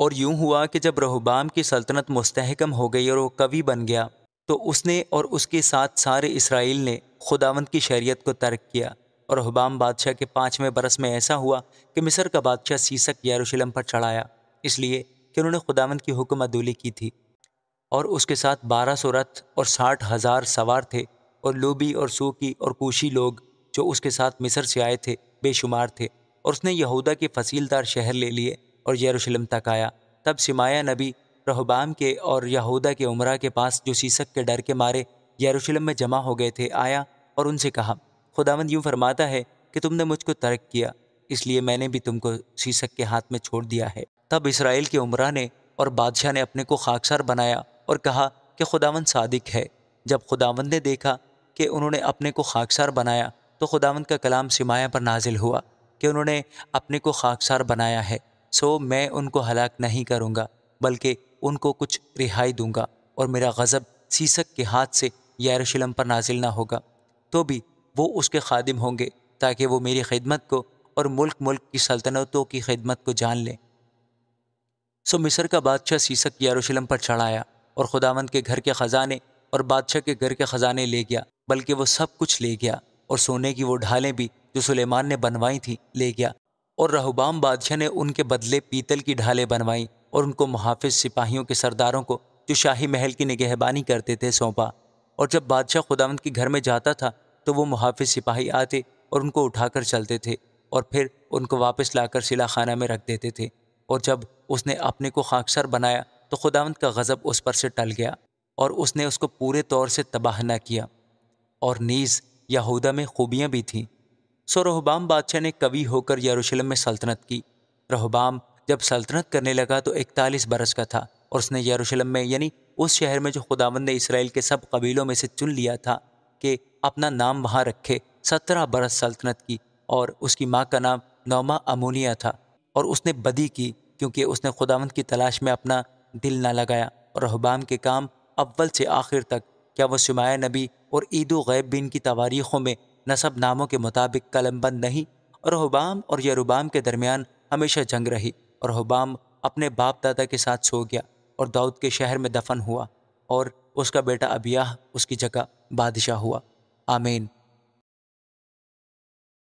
और यूं हुआ कि जब रहबाम की सल्तनत मुस्तहकम हो गई और वो कवि बन गया तो उसने और उसके साथ सारे इसराइल ने खुदावंत की शरीयत को तर्क किया और रहुबाम बादशाह के पाँचवें बरस में ऐसा हुआ कि मिस्र का बादशाह सीसक यारूशलम पर चढ़ाया इसलिए कि उन्होंने खुदावंत की हुक्म अदूली की थी और उसके साथ बारह सौ रथ और साठ हज़ार सवार थे और लूबी और सूकी और कोशी लोग जो उसके साथ मिस्र से आए थे बेशुमार थे और उसने यहूदा के फसीलदार शहर ले लिए और यरूशलेम तक आया तब सिमाया नबी रहबाम के और यहूदा के उमरा के पास जो शीशक के डर के मारे यरूशलेम में जमा हो गए थे आया और उनसे कहा खुदावंद यूँ फरमाता है कि तुमने मुझको तर्क किया इसलिए मैंने भी तुमको शीशक के हाथ में छोड़ दिया है तब इसराइल के उमरा ने और बादशाह ने अपने को खाकसार बनाया और कहा कि खुदावंद सादिक है जब खुदावंद ने देखा कि उन्होंने अपने को खाकसार बनाया तो खुदावंद का कलाम सिमाया पर नाजिल हुआ कि उन्होंने अपने को खाकसार बनाया है सो मैं उनको हलाक नहीं करूँगा बल्कि उनको कुछ रिहाई दूंगा और मेरा गज़ब सीसक के हाथ से यारशलम पर नाजिल ना होगा तो भी वो उसके खादिम होंगे ताकि वो मेरी खिदमत को और मुल्क मुल्क की सल्तनतों की खिदमत को जान लें सो मिस्र का बादशाह सीसक यारूशलम पर चढ़ाया और खुदावंद के घर के ख़जाने और बादशाह के घर के ख़जाने ले गया बल्कि वो सब कुछ ले गया और सोने की वो ढालें भी जो सुलेमान ने बनवाई थी ले गया और रहुबाम बादशाह ने उनके बदले पीतल की ढालें बनवाईं और उनको मुहाफिज सिपाहियों के सरदारों को जो शाही महल की निगहबानी करते थे सौंपा और जब बादशाह खुदावंद के घर में जाता था तो वो मुहाफिज सिपाही आते और उनको उठाकर चलते थे और फिर उनको वापस लाकर सिला खाना में रख देते थे और जब उसने अपने को खाकसर बनाया तो खुदावंद का गज़ब उस पर से टल गया और उसने उसको पूरे तौर से तबाह न किया और नीज़ यहूदा में खूबियाँ भी थीं सो रोहबाम बादशाह ने कवि होकर यरूशलेम में सल्तनत की रोहबाम जब सल्तनत करने लगा तो इकतालीस बरस का था और उसने यरूशलेम में यानी उस शहर में जो खुदावंद ने इसराइल के सब कबीलों में से चुन लिया था कि अपना नाम वहाँ रखे सत्रह बरस सल्तनत की और उसकी माँ का नाम नौमा अमोनिया था और उसने बदी की क्योंकि उसने खुदावंद की तलाश में अपना दिल ना लगाया और रहबाम के काम अव्वल से आखिर तक क्या वह शुमाया नबी और ईद गैब बिन की तवारीखों में नसब नामों के मुताबिक कलमबंद नहीं और हुबाम और यरुबाम के दरमियान हमेशा जंग रही और हुबाम अपने बाप दादा के साथ सो गया और दाऊद के शहर में दफन हुआ और उसका बेटा अबियाह उसकी जगह बादशाह हुआ आमीन